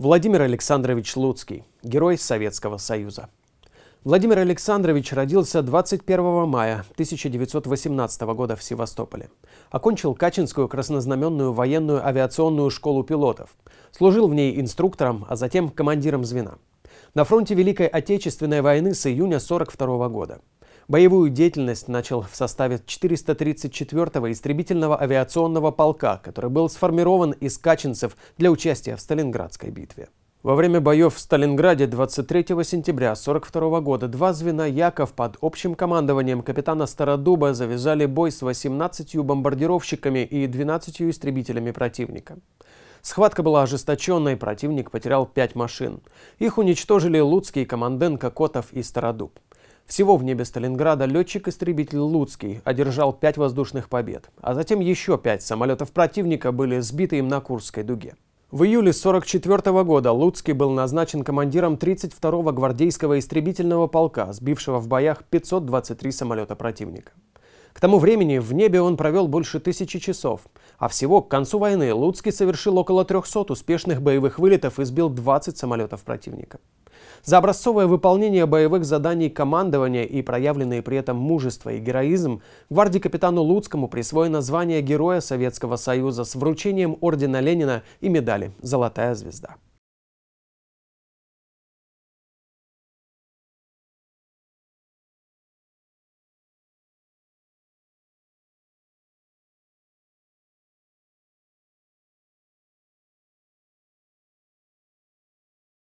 Владимир Александрович Луцкий, герой Советского Союза. Владимир Александрович родился 21 мая 1918 года в Севастополе. Окончил Качинскую краснознаменную военную авиационную школу пилотов. Служил в ней инструктором, а затем командиром звена. На фронте Великой Отечественной войны с июня 1942 года. Боевую деятельность начал в составе 434-го истребительного авиационного полка, который был сформирован из качинцев для участия в Сталинградской битве. Во время боев в Сталинграде 23 сентября 1942 года два звена Яков под общим командованием капитана Стародуба завязали бой с 18 бомбардировщиками и 12 истребителями противника. Схватка была ожесточенной, противник потерял пять машин. Их уничтожили луцкий Команденко, Котов и Стародуб. Всего в небе Сталинграда летчик-истребитель Луцкий одержал пять воздушных побед, а затем еще пять самолетов противника были сбиты им на Курской дуге. В июле 1944 года Луцкий был назначен командиром 32-го гвардейского истребительного полка, сбившего в боях 523 самолета противника. К тому времени в небе он провел больше тысячи часов, а всего к концу войны Луцкий совершил около 300 успешных боевых вылетов и сбил 20 самолетов противника. За образцовое выполнение боевых заданий командования и проявленные при этом мужество и героизм гвардии капитану Луцкому присвоено звание Героя Советского Союза с вручением ордена Ленина и медали «Золотая звезда».